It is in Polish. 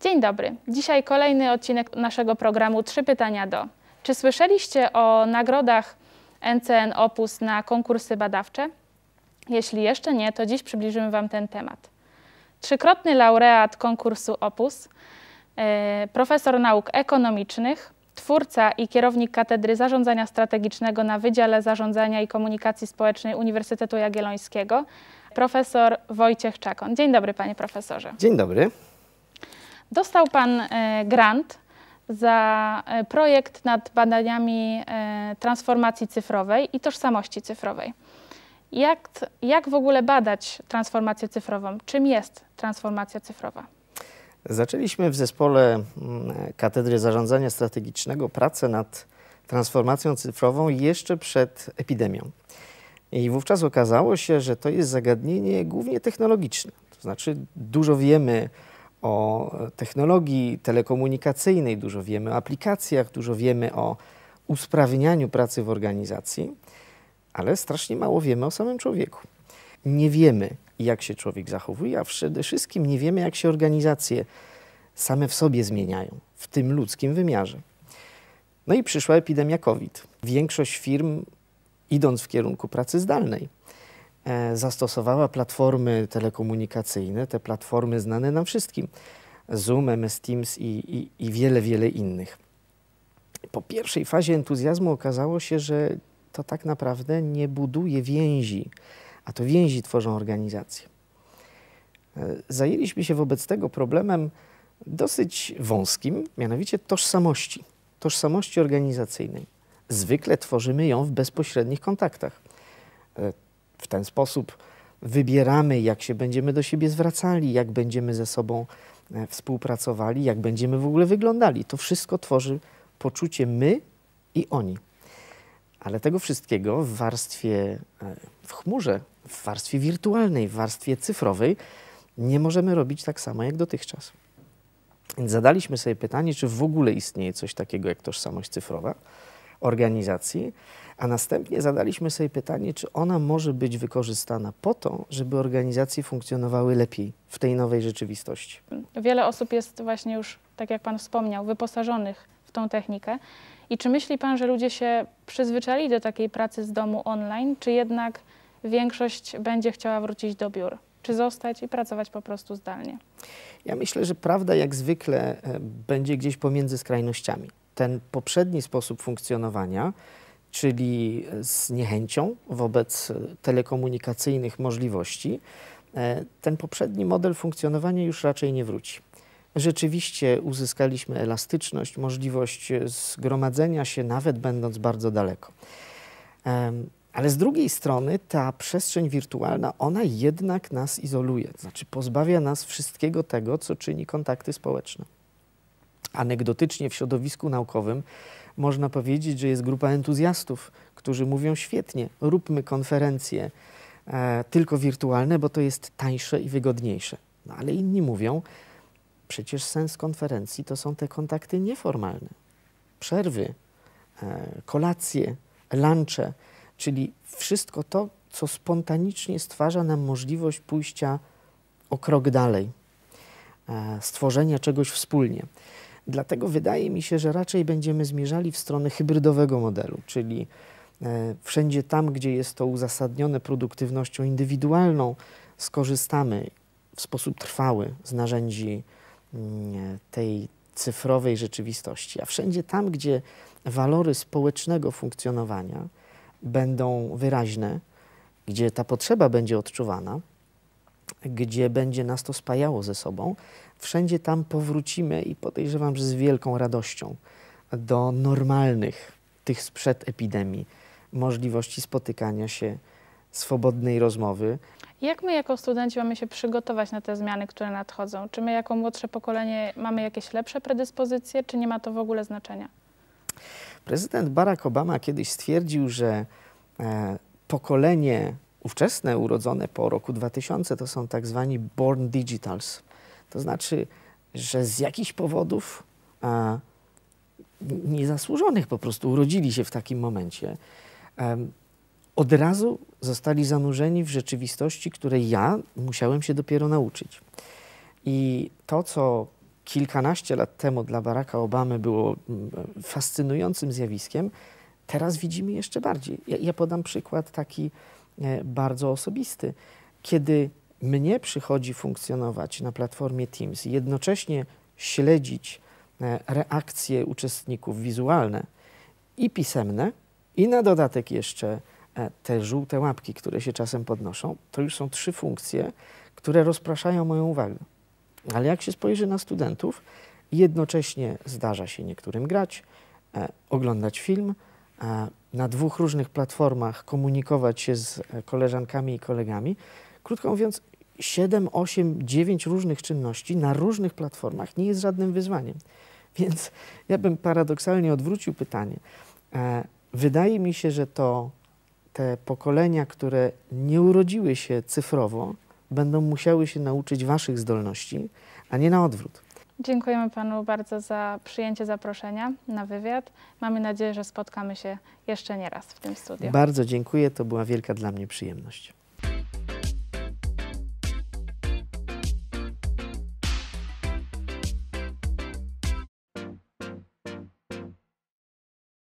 Dzień dobry. Dzisiaj kolejny odcinek naszego programu Trzy pytania do. Czy słyszeliście o nagrodach NCN Opus na konkursy badawcze? Jeśli jeszcze nie, to dziś przybliżymy Wam ten temat. Trzykrotny laureat konkursu Opus, y, profesor nauk ekonomicznych, twórca i kierownik Katedry Zarządzania Strategicznego na Wydziale Zarządzania i Komunikacji Społecznej Uniwersytetu Jagiellońskiego, profesor Wojciech Czakon. Dzień dobry, panie profesorze. Dzień dobry. Dostał Pan e, grant za e, projekt nad badaniami e, transformacji cyfrowej i tożsamości cyfrowej. Jak, jak w ogóle badać transformację cyfrową? Czym jest transformacja cyfrowa? Zaczęliśmy w zespole Katedry Zarządzania Strategicznego pracę nad transformacją cyfrową jeszcze przed epidemią. I wówczas okazało się, że to jest zagadnienie głównie technologiczne. To znaczy, dużo wiemy o technologii telekomunikacyjnej, dużo wiemy o aplikacjach, dużo wiemy o usprawnianiu pracy w organizacji, ale strasznie mało wiemy o samym człowieku. Nie wiemy, jak się człowiek zachowuje, a przede wszystkim nie wiemy, jak się organizacje same w sobie zmieniają, w tym ludzkim wymiarze. No i przyszła epidemia COVID. Większość firm idąc w kierunku pracy zdalnej, E, zastosowała platformy telekomunikacyjne, te platformy znane nam wszystkim, Zoom, MS Teams i, i, i wiele, wiele innych. Po pierwszej fazie entuzjazmu okazało się, że to tak naprawdę nie buduje więzi, a to więzi tworzą organizacje. E, zajęliśmy się wobec tego problemem dosyć wąskim, mianowicie tożsamości, tożsamości organizacyjnej. Zwykle tworzymy ją w bezpośrednich kontaktach. E, w ten sposób wybieramy, jak się będziemy do siebie zwracali, jak będziemy ze sobą e, współpracowali, jak będziemy w ogóle wyglądali. To wszystko tworzy poczucie my i oni. Ale tego wszystkiego w warstwie, e, w chmurze, w warstwie wirtualnej, w warstwie cyfrowej nie możemy robić tak samo jak dotychczas. Więc zadaliśmy sobie pytanie, czy w ogóle istnieje coś takiego jak tożsamość cyfrowa organizacji, a następnie zadaliśmy sobie pytanie, czy ona może być wykorzystana po to, żeby organizacje funkcjonowały lepiej w tej nowej rzeczywistości. Wiele osób jest właśnie już, tak jak Pan wspomniał, wyposażonych w tą technikę. I czy myśli Pan, że ludzie się przyzwyczaili do takiej pracy z domu online, czy jednak większość będzie chciała wrócić do biur? czy zostać i pracować po prostu zdalnie? Ja myślę, że prawda jak zwykle e, będzie gdzieś pomiędzy skrajnościami ten poprzedni sposób funkcjonowania, czyli z niechęcią wobec e, telekomunikacyjnych możliwości, e, ten poprzedni model funkcjonowania już raczej nie wróci. Rzeczywiście uzyskaliśmy elastyczność, możliwość e, zgromadzenia się, nawet będąc bardzo daleko. Ale z drugiej strony ta przestrzeń wirtualna, ona jednak nas izoluje, to znaczy pozbawia nas wszystkiego tego, co czyni kontakty społeczne anegdotycznie w środowisku naukowym można powiedzieć, że jest grupa entuzjastów, którzy mówią świetnie, róbmy konferencje e, tylko wirtualne, bo to jest tańsze i wygodniejsze. No ale inni mówią, przecież sens konferencji to są te kontakty nieformalne. Przerwy, e, kolacje, lunche, czyli wszystko to, co spontanicznie stwarza nam możliwość pójścia o krok dalej, e, stworzenia czegoś wspólnie. Dlatego wydaje mi się, że raczej będziemy zmierzali w stronę hybrydowego modelu, czyli e, wszędzie tam, gdzie jest to uzasadnione produktywnością indywidualną, skorzystamy w sposób trwały z narzędzi mm, tej cyfrowej rzeczywistości, a wszędzie tam, gdzie walory społecznego funkcjonowania będą wyraźne, gdzie ta potrzeba będzie odczuwana, gdzie będzie nas to spajało ze sobą, wszędzie tam powrócimy i podejrzewam, że z wielką radością do normalnych, tych sprzed epidemii, możliwości spotykania się, swobodnej rozmowy. Jak my jako studenci mamy się przygotować na te zmiany, które nadchodzą? Czy my jako młodsze pokolenie mamy jakieś lepsze predyspozycje, czy nie ma to w ogóle znaczenia? Prezydent Barack Obama kiedyś stwierdził, że e, pokolenie ówczesne, urodzone po roku 2000, to są tak zwani born digitals, to znaczy, że z jakichś powodów a, e, niezasłużonych po prostu urodzili się w takim momencie, od razu zostali zanurzeni w rzeczywistości, której ja musiałem się dopiero nauczyć. I to, co kilkanaście lat temu dla Baracka Obamy było fascynującym zjawiskiem, teraz widzimy jeszcze bardziej. Ja, ja podam przykład taki e, bardzo osobisty. Kiedy mnie przychodzi funkcjonować na platformie Teams i jednocześnie śledzić e, reakcje uczestników wizualne i pisemne, i na dodatek jeszcze e, te żółte łapki, które się czasem podnoszą, to już są trzy funkcje, które rozpraszają moją uwagę. Ale jak się spojrzy na studentów, jednocześnie zdarza się niektórym grać, e, oglądać film, na dwóch różnych platformach komunikować się z koleżankami i kolegami, Krótko mówiąc, 7, 8, 9 różnych czynności na różnych platformach nie jest żadnym wyzwaniem. Więc ja bym paradoksalnie odwrócił pytanie. E, wydaje mi się, że to te pokolenia, które nie urodziły się cyfrowo, będą musiały się nauczyć Waszych zdolności, a nie na odwrót. Dziękujemy Panu bardzo za przyjęcie zaproszenia na wywiad. Mamy nadzieję, że spotkamy się jeszcze nie raz w tym studiu. Bardzo dziękuję, to była wielka dla mnie przyjemność.